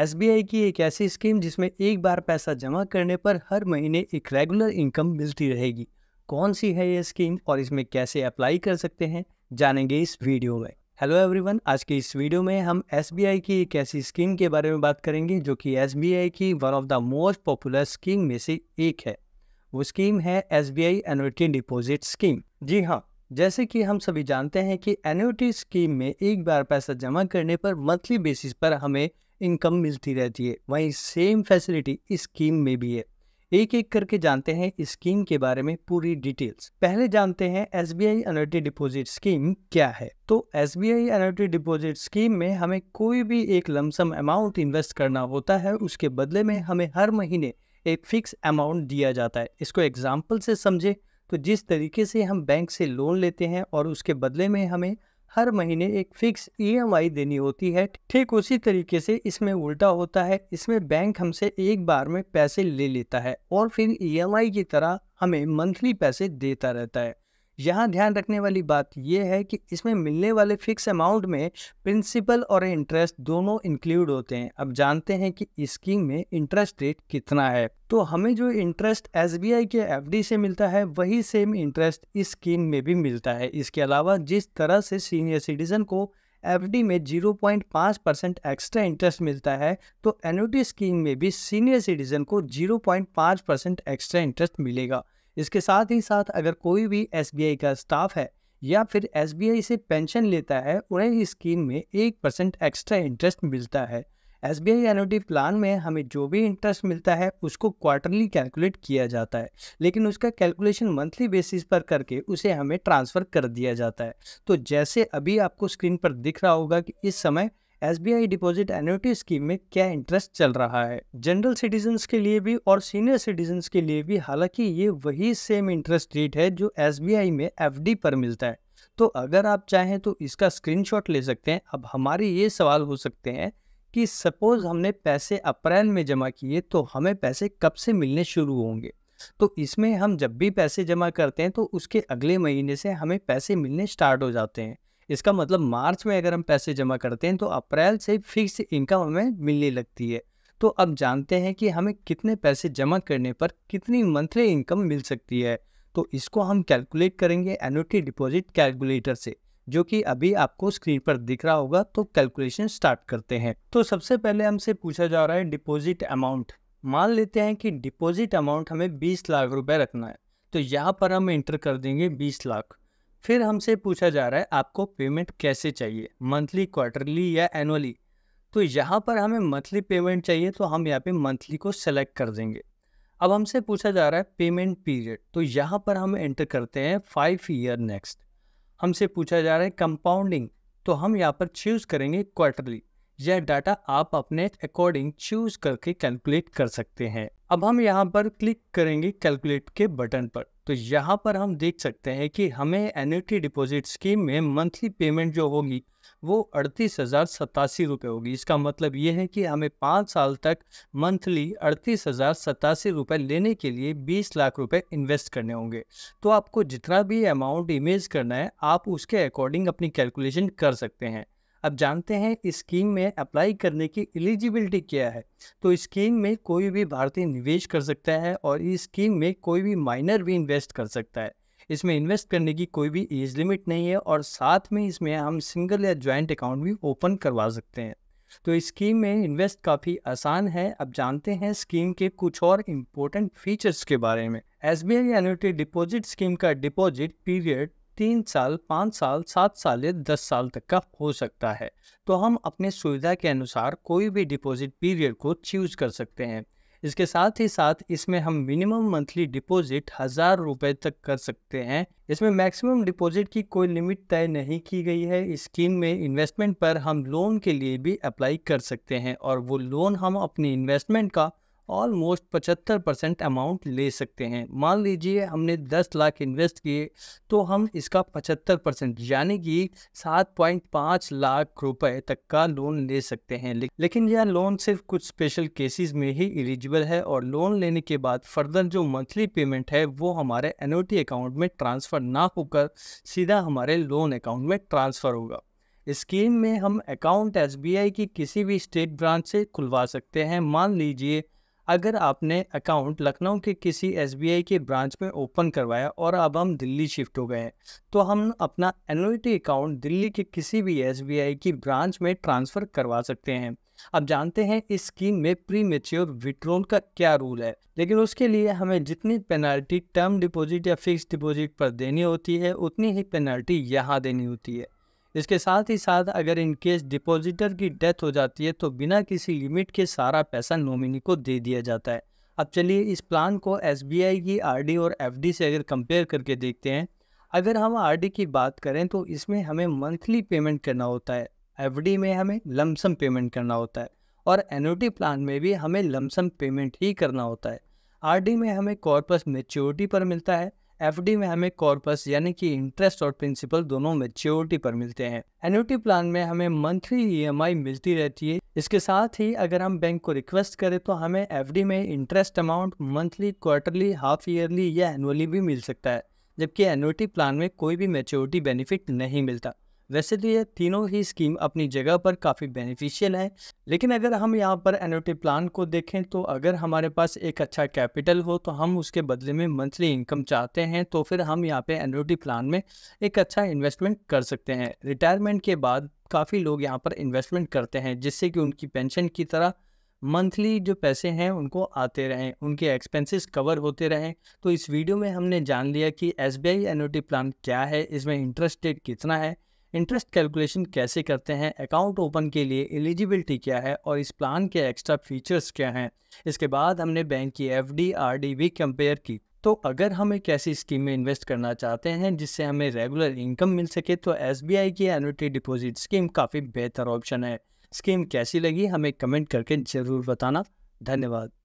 S की एक ऐसी स्कीम जिसमें एक बार पैसा जमा करने पर हर महीने एक रेगुलर इनकम मिलती रहेगी कौन सी है ये स्कीम और इसमें कैसे अप्लाई कर सकते हैं जानेंगे इस वीडियो में हेलो एवरीवन आज के इस वीडियो में हम एस की एक ऐसी स्कीम के बारे में बात करेंगे जो कि एस की one of the most popular scheme में से एक है वो स्कीम है S B I deposit scheme जी हाँ जैसे कि हम सभी जानते हैं कि एन्यूटी स्कीम में एक बार पैसा जमा करने पर मंथली बेसिस पर हमें इनकम मिलती रहती है वहीं सेम फैसिलिटी इस स्कीम में भी है एक एक करके जानते हैं इस स्कीम के बारे में पूरी डिटेल्स पहले जानते हैं S B I annuity deposit scheme क्या है तो S B I annuity deposit scheme में हमें कोई भी एक लमसम अमाउंट इन्वेस्ट करना होता है उसके बदले में हमें हर महीने एक फिक्स अमाउंट दिया जाता है इसको एग्जाम्पल से समझे तो जिस तरीके से हम बैंक से लोन लेते हैं और उसके बदले में हमें हर महीने एक फिक्स ईएमआई e देनी होती है ठीक उसी तरीके से इसमें उल्टा होता है इसमें बैंक हमसे एक बार में पैसे ले लेता है और फिर ईएमआई e की तरह हमें मंथली पैसे देता रहता है यहाँ ध्यान रखने वाली बात यह है कि इसमें मिलने वाले फिक्स अमाउंट में प्रिंसिपल और इंटरेस्ट दोनों इंक्लूड होते हैं अब जानते हैं कि स्कीम में इंटरेस्ट रेट कितना है तो हमें जो इंटरेस्ट एस के एफ से मिलता है वही सेम इंटरेस्ट इस स्कीम में भी मिलता है इसके अलावा जिस तरह से सीनियर सिटीजन को एफ में 0.5 परसेंट एक्स्ट्रा इंटरेस्ट मिलता है तो एनुटी स्कीम में भी सीनियर सिटीजन को 0.5 परसेंट एक्स्ट्रा इंटरेस्ट मिलेगा इसके साथ ही साथ अगर कोई भी एस का स्टाफ है या फिर एस से पेंशन लेता है उन्हें इस स्कीम में एक परसेंट एक्स्ट्रा इंटरेस्ट मिलता है एस बी आई प्लान में हमें जो भी इंटरेस्ट मिलता है उसको क्वार्टरली कैलकुलेट किया जाता है लेकिन उसका कैलकुलेशन मंथली बेसिस पर करके उसे हमें ट्रांसफ़र कर दिया जाता है तो जैसे अभी आपको स्क्रीन पर दिख रहा होगा कि इस समय S B I deposit annuity scheme में क्या इंटरेस्ट चल रहा है जनरल सिटीजन्स के लिए भी और सीनियर सिटीजन्स के लिए भी हालांकि ये वही सेम इंटरेस्ट रेट है जो एस बी आई में एफ डी पर मिलता है तो अगर आप चाहें तो इसका स्क्रीनशॉट ले सकते हैं अब हमारे ये सवाल हो सकते हैं कि सपोज हमने पैसे अप्रैल में जमा किए तो हमें पैसे कब से मिलने शुरू होंगे तो इसमें हम जब भी पैसे जमा करते हैं तो उसके अगले महीने से हमें पैसे मिलने स्टार्ट हो जाते हैं इसका मतलब मार्च में अगर हम पैसे जमा करते हैं तो अप्रैल से फिक्स इनकम हमें मिलने लगती है तो अब जानते हैं कि हमें कितने पैसे जमा करने पर कितनी मंथली इनकम मिल सकती है तो इसको हम कैलकुलेट करेंगे एनुटी डिपॉजिट कैलकुलेटर से जो कि अभी आपको स्क्रीन पर दिख रहा होगा तो कैलकुलेशन स्टार्ट करते हैं तो सबसे पहले हमसे पूछा जा रहा है डिपॉजिट अमाउंट मान लेते हैं कि डिपॉजिट अमाउंट हमें 20 लाख रुपए रखना है तो यहाँ पर हम एंटर कर देंगे 20 लाख फिर हमसे पूछा जा रहा है आपको पेमेंट कैसे चाहिए मंथली क्वार्टरली या एनुअली तो यहाँ पर हमें मंथली पेमेंट चाहिए तो हम यहाँ पे मंथली को सेलेक्ट कर देंगे अब हमसे पूछा जा रहा है पेमेंट पीरियड तो यहाँ पर हम एंटर करते हैं फाइव ईयर नेक्स्ट हमसे पूछा जा रहा है कंपाउंडिंग तो हम यहाँ पर चूज़ करेंगे क्वार्टरली यह डाटा आप अपने अकॉर्डिंग चूज करके कैलकुलेट कर सकते हैं अब हम यहाँ पर क्लिक करेंगे कैलकुलेट के बटन पर तो यहाँ पर हम देख सकते हैं कि हमें एन्यूटी डिपॉजिट स्कीम में मंथली पेमेंट जो होगी वो अड़तीस हज़ार सतासी रुपये होगी इसका मतलब ये है कि हमें पाँच साल तक मंथली अड़तीस हज़ार सतासी रुपये लेने के लिए बीस लाख रुपए इन्वेस्ट करने होंगे तो आपको जितना भी अमाउंट इमेज करना है आप उसके अकॉर्डिंग अपनी कैलकुलेशन कर सकते हैं अब जानते हैं स्कीम में अप्लाई करने की एलिजिबिलिटी क्या है तो स्कीम में कोई भी भारतीय निवेश कर सकता है और इस स्कीम में कोई भी माइनर भी इन्वेस्ट कर सकता है इसमें इन्वेस्ट करने की कोई भी एज लिमिट नहीं है और साथ में इसमें हम सिंगल या ज्वाइंट अकाउंट भी ओपन करवा सकते हैं तो स्कीम में इन्वेस्ट काफ़ी आसान है अब जानते हैं स्कीम के कुछ और इम्पोर्टेंट फीचर्स के बारे में S B I deposit scheme का डिपॉजिट पीरियड तीन साल पाँच साल सात साल या दस साल तक का हो सकता है तो हम अपने सुविधा के अनुसार कोई भी डिपॉजिट पीरियड को चूज कर सकते हैं इसके साथ ही साथ इसमें हम मिनिमम मंथली डिपॉजिट हज़ार रुपये तक कर सकते हैं इसमें मैक्सिमम डिपॉजिट की कोई लिमिट तय नहीं की गई है इस स्कीम में इन्वेस्टमेंट पर हम लोन के लिए भी अप्लाई कर सकते हैं और वो लोन हम अपनी इन्वेस्टमेंट का ऑलमोस्ट पचहत्तर परसेंट अमाउंट ले सकते हैं मान लीजिए हमने दस लाख इन्वेस्ट किए तो हम इसका पचहत्तर परसेंट यानी कि सात पॉइंट पाँच लाख रुपए तक का लोन ले सकते हैं लेकिन यह लोन सिर्फ कुछ स्पेशल केसेस में ही एलिजिबल है और लोन लेने के बाद फर्दर जो मंथली पेमेंट है वो हमारे एनओटी अकाउंट में ट्रांसफ़र ना होकर सीधा हमारे लोन अकाउंट में ट्रांसफ़र होगा स्कीम में हम अकाउंट एसबीआई की किसी भी स्टेट ब्रांच से खुलवा सकते हैं मान लीजिए अगर आपने अकाउंट लखनऊ के किसी एस के ब्रांच में ओपन करवाया और अब हम दिल्ली शिफ्ट हो गए हैं तो हम अपना एनुटी अकाउंट दिल्ली के किसी भी एस की ब्रांच में ट्रांसफ़र करवा सकते हैं अब जानते हैं इस स्कीम में प्री मेच्योर विड्रोल का क्या रूल है लेकिन उसके लिए हमें जितनी पेनल्टी टर्म डिपॉजिट या फिक्स डिपॉजिट पर देनी होती है उतनी ही पेनल्टी यहाँ देनी होती है इसके साथ ही साथ अगर इनकेस डिपॉजिटर की डेथ हो जाती है तो बिना किसी लिमिट के सारा पैसा नॉमिनी को दे दिया जाता है अब चलिए इस प्लान को एस की आर और एफ से अगर कंपेयर करके देखते हैं अगर हम आर की बात करें तो इसमें हमें मंथली पेमेंट करना होता है एफ में हमें लमसम पेमेंट करना होता है और एन प्लान में भी हमें लमसम पेमेंट ही करना होता है आर में हमें कॉर्पस मेच्योरिटी पर मिलता है एफ में हमें कॉर्पस यानी कि इंटरेस्ट और प्रिंसिपल दोनों मेच्योरिटी पर मिलते हैं एन्यूटी प्लान में हमें मंथली ई मिलती रहती है इसके साथ ही अगर हम बैंक को रिक्वेस्ट करें तो हमें एफ में interest amount monthly quarterly half yearly या एनुअली भी मिल सकता है जबकि एन्यूटी प्लान में कोई भी मेच्योरिटी बेनिफिट नहीं मिलता वैसे तो ये तीनों ही स्कीम अपनी जगह पर काफ़ी बेनिफिशियल है लेकिन अगर हम यहाँ पर एनोटी प्लान को देखें तो अगर हमारे पास एक अच्छा कैपिटल हो तो हम उसके बदले में मंथली इनकम चाहते हैं तो फिर हम यहाँ पे एनोटी प्लान में एक अच्छा इन्वेस्टमेंट कर सकते हैं रिटायरमेंट के बाद काफ़ी लोग यहाँ पर इन्वेस्टमेंट करते हैं जिससे कि उनकी पेंशन की तरह मंथली जो पैसे हैं उनको आते रहें उनके एक्सपेंसेस कवर होते रहें तो इस वीडियो में हमने जान लिया कि एस बी आई प्लान क्या है इसमें इंटरेस्ट रेट कितना है इंटरेस्ट कैलकुलेशन कैसे करते हैं अकाउंट ओपन के लिए एलिजिबिलिटी क्या है और इस प्लान के एक्स्ट्रा फीचर्स क्या हैं इसके बाद हमने बैंक की एफ डी आर डी भी कंपेयर की तो अगर हम एक ऐसी स्कीम में इन्वेस्ट करना चाहते हैं जिससे हमें रेगुलर इनकम मिल सके तो एस बी आई की एनुटी डिपॉजिट स्कीम काफ़ी बेहतर ऑप्शन है स्कीम कैसी लगी हमें कमेंट करके ज़रूर बताना धन्यवाद